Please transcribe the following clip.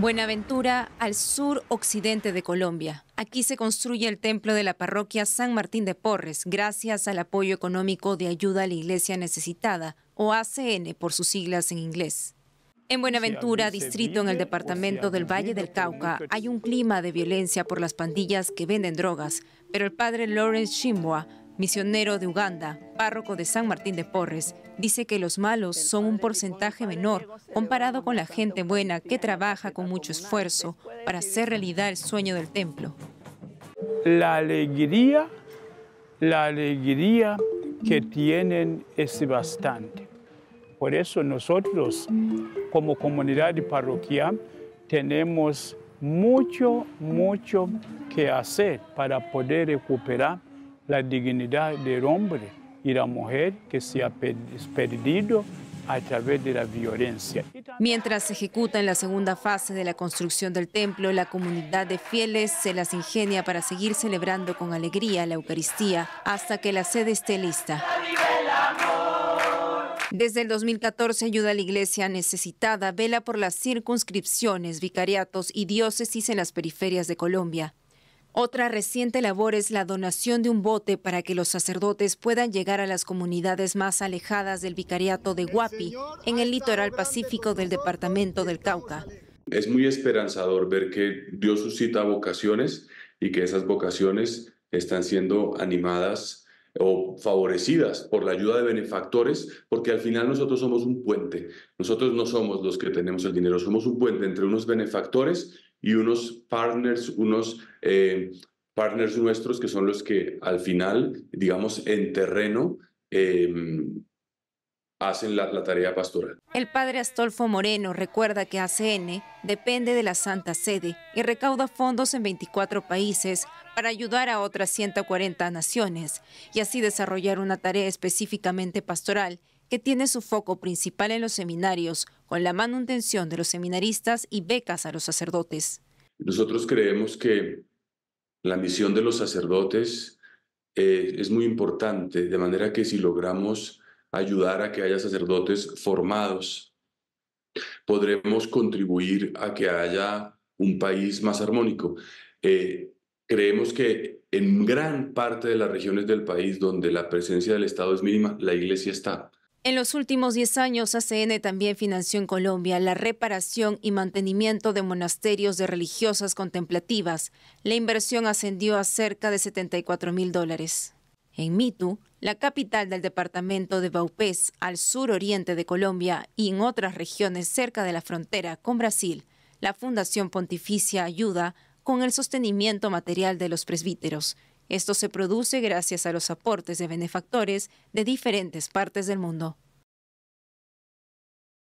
Buenaventura, al sur occidente de Colombia. Aquí se construye el templo de la parroquia San Martín de Porres, gracias al apoyo económico de ayuda a la Iglesia Necesitada, o ACN por sus siglas en inglés. En Buenaventura, distrito en el departamento del Valle del Cauca, hay un clima de violencia por las pandillas que venden drogas, pero el padre Lawrence Shimboa misionero de Uganda, párroco de San Martín de Porres, dice que los malos son un porcentaje menor comparado con la gente buena que trabaja con mucho esfuerzo para hacer realidad el sueño del templo. La alegría, la alegría que tienen es bastante. Por eso nosotros, como comunidad parroquial, tenemos mucho, mucho que hacer para poder recuperar la dignidad del hombre y la mujer que se ha perdido a través de la violencia. Mientras se ejecuta en la segunda fase de la construcción del templo, la comunidad de fieles se las ingenia para seguir celebrando con alegría la Eucaristía hasta que la sede esté lista. Desde el 2014 ayuda a la iglesia necesitada, vela por las circunscripciones, vicariatos y diócesis en las periferias de Colombia. Otra reciente labor es la donación de un bote para que los sacerdotes puedan llegar a las comunidades más alejadas del vicariato de Guapi, en el litoral pacífico del departamento del Cauca. Es muy esperanzador ver que Dios suscita vocaciones y que esas vocaciones están siendo animadas o favorecidas por la ayuda de benefactores, porque al final nosotros somos un puente. Nosotros no somos los que tenemos el dinero, somos un puente entre unos benefactores y unos partners, unos eh, partners nuestros que son los que al final, digamos, en terreno, em, hacen la, la, tarea pastoral. El padre Astolfo Moreno recuerda que ACN depende de la Santa Sede y recauda fondos en 24 países para ayudar a otras 140 naciones y así desarrollar una tarea específicamente pastoral que tiene su foco principal en los seminarios, con la manutención de los seminaristas y becas a los sacerdotes. Nosotros creemos que la misión de los sacerdotes eh, es muy importante, de manera que si logramos ayudar a que haya sacerdotes formados, podremos contribuir a que haya un país más armónico. Eh, creemos que en gran parte de las regiones del país donde la presencia del Estado es mínima, la iglesia está. En los últimos 10 años, ACN también financió en Colombia la reparación y mantenimiento de monasterios de religiosas contemplativas. La inversión ascendió a cerca de 74 mil dólares. En Mitu, la capital del departamento de Baupés, al suroriente de Colombia y en otras regiones cerca de la frontera con Brasil, la Fundación Pontificia ayuda con el sostenimiento material de los presbíteros esto se produce gracias a los aportes de benefactores de diferentes partes del mundo.